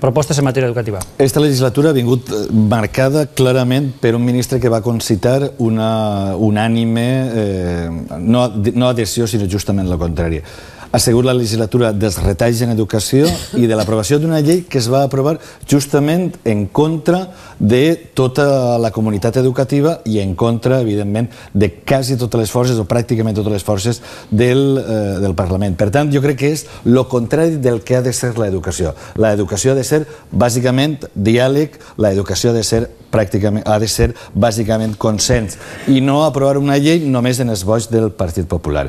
propostes en matèria educativa. Esta legislatura ha vingut eh, marcada clarament per un ministre que va concitar una unànime, eh, no, no adhesió, sinó justament la contrària ha sigut la legislatura dels retalls en educació i de l'aprovació d'una llei que es va aprovar justament en contra de tota la comunitat educativa i en contra, evidentment, de quasi totes les forces o pràcticament totes les forces del, eh, del Parlament. Per tant, jo crec que és el contrari del que ha de ser l'educació. L'educació ha de ser, bàsicament, diàleg, l'educació ha de ser pràcticament, ha de ser bàsicament consens i no aprovar una llei només en esboig del Partit Popular.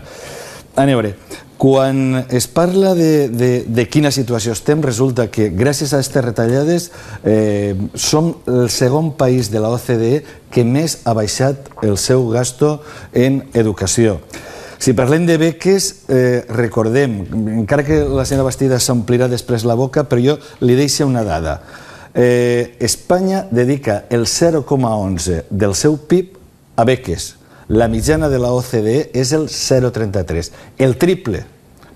A veure, quan es parla de, de, de quina situació estem, resulta que gràcies a aquestes retallades eh, som el segon país de la OCDE que més ha baixat el seu gasto en educació. Si parlem de beques, eh, recordem, encara que la senyora Bastida s'omplirà després la boca, però jo li deixo una dada. Eh, Espanya dedica el 0,11 del seu PIB a beques la mitjana de la OCDE és el 0,33, el triple.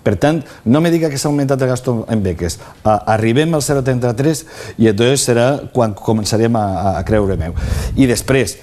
Per tant, no me diga que s'ha augmentat el gasto en beques. Arribem al 0,33 i llavors serà quan començarem a, a creure meu. I després,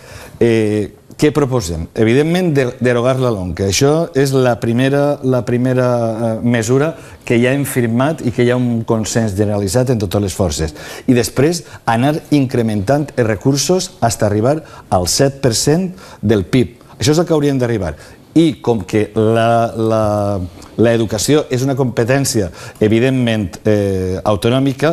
eh, què proposem? Evidentment, derogar la lonca. Això és la primera, la primera eh, mesura que ja hem firmat i que hi ha un consens generalitzat en totes les forces. I després, anar incrementant els recursos fins a arribar al 7% del PIB això és el que hauríem d'arribar. I com que l'educació és una competència evidentment eh, autonòmica,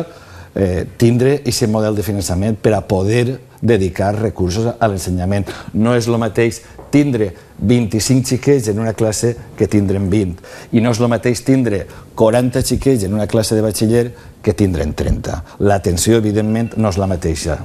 eh, tindre aquest model de finançament per a poder dedicar recursos a l'ensenyament. No és el mateix tindre 25 xiquets en una classe que tindrem 20. I no és el mateix tindre 40 xiquets en una classe de batxiller que tindrem 30. L'atenció, evidentment, no és la mateixa.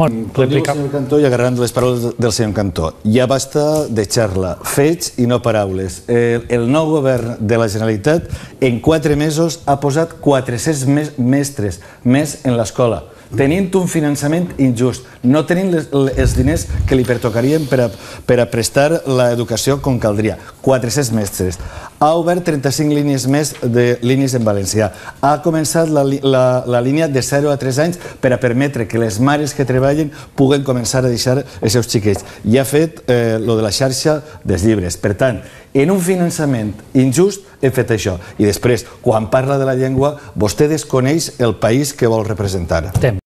Mm, bon, replica. Diu el senyor Cantó, i agarrant les paraules del senyor Cantó, ja basta de xarla, fets i no paraules. El, el nou govern de la Generalitat en quatre mesos ha posat 400 mestres més en l'escola tenint un finançament injust, no tenint les, els diners que li pertocarien per a, per a prestar l'educació com caldria. 400 mestres ha obert 35 línies més de línies en valencià. Ha començat la, la, la línia de 0 a 3 anys per a permetre que les mares que treballen puguen començar a deixar els seus xiquets. I ha fet eh, lo de la xarxa dels llibres. Per tant, en un finançament injust he fet això. I després, quan parla de la llengua, vostè desconeix el país que vol representar. Temps.